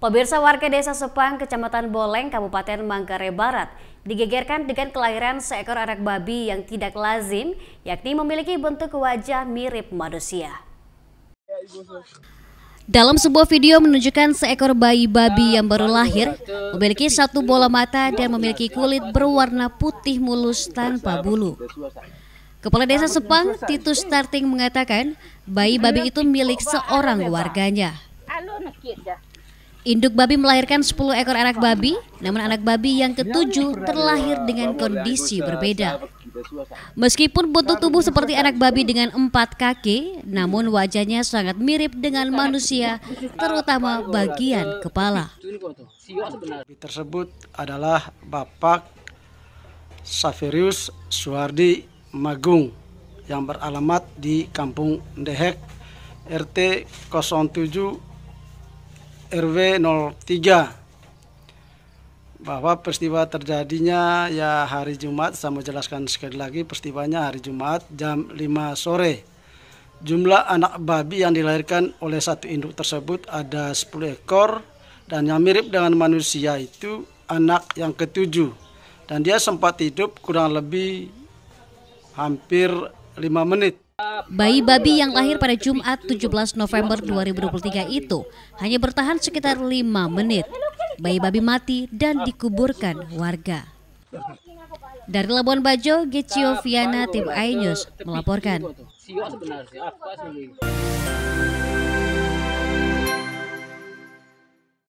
Pemirsa warga desa Sepang, kecamatan Boleng, Kabupaten Manggarai Barat, digegerkan dengan kelahiran seekor anak babi yang tidak lazim, yakni memiliki bentuk wajah mirip manusia. Dalam sebuah video menunjukkan seekor bayi babi yang baru lahir, memiliki satu bola mata dan memiliki kulit berwarna putih mulus tanpa bulu. Kepala Desa Sepang, Titus Starting mengatakan, bayi babi itu milik seorang warganya. Induk babi melahirkan 10 ekor anak babi, namun anak babi yang ketujuh terlahir dengan kondisi berbeda. Meskipun bentuk tubuh seperti anak babi dengan empat kaki, namun wajahnya sangat mirip dengan manusia, terutama bagian kepala. Babi Tersebut adalah Bapak Safirius Suwardi Magung yang beralamat di Kampung Dehek, RT 07 RW 03 bahwa peristiwa terjadinya ya hari Jumat saya mau jelaskan sekali lagi peristiwanya hari Jumat jam 5 sore jumlah anak babi yang dilahirkan oleh satu induk tersebut ada 10 ekor dan yang mirip dengan manusia itu anak yang ketujuh dan dia sempat hidup kurang lebih hampir 5 menit Bayi babi yang lahir pada Jumat 17 November 2023 itu hanya bertahan sekitar lima menit. Bayi babi mati dan dikuburkan warga. Dari Labuan Bajo, Gecio Viana, tim Ainyus melaporkan.